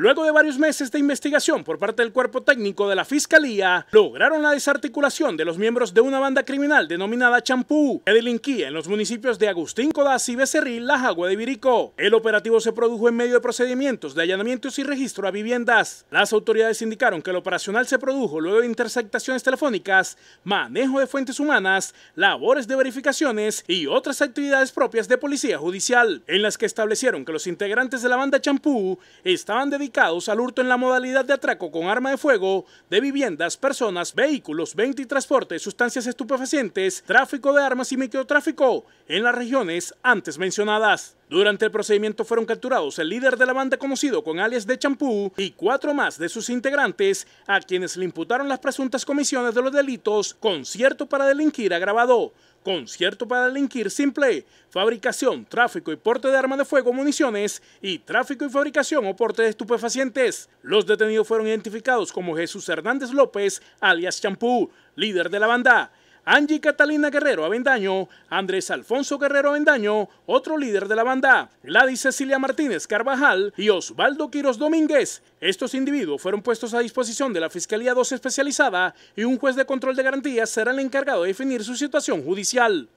Luego de varios meses de investigación por parte del cuerpo técnico de la Fiscalía, lograron la desarticulación de los miembros de una banda criminal denominada Champú, que delinquía en los municipios de Agustín Codaz y Becerril, La Jagua de Virico. El operativo se produjo en medio de procedimientos de allanamientos y registro a viviendas. Las autoridades indicaron que el operacional se produjo luego de interceptaciones telefónicas, manejo de fuentes humanas, labores de verificaciones y otras actividades propias de policía judicial, en las que establecieron que los integrantes de la banda Champú estaban dedicados al hurto en la modalidad de atraco con arma de fuego de viviendas, personas, vehículos, venta y transporte, sustancias estupefacientes, tráfico de armas y microtráfico en las regiones antes mencionadas. Durante el procedimiento fueron capturados el líder de la banda conocido con alias de Champú y cuatro más de sus integrantes a quienes le imputaron las presuntas comisiones de los delitos concierto para delinquir agravado, concierto para delinquir simple, fabricación, tráfico y porte de armas de fuego, municiones y tráfico y fabricación o porte de estupefacientes. Los detenidos fueron identificados como Jesús Hernández López, alias Champú, líder de la banda, Angie Catalina Guerrero Avendaño, Andrés Alfonso Guerrero Avendaño, otro líder de la banda, Gladys Cecilia Martínez Carvajal y Osvaldo Quiros Domínguez. Estos individuos fueron puestos a disposición de la Fiscalía 2 especializada y un juez de control de garantías será el encargado de definir su situación judicial.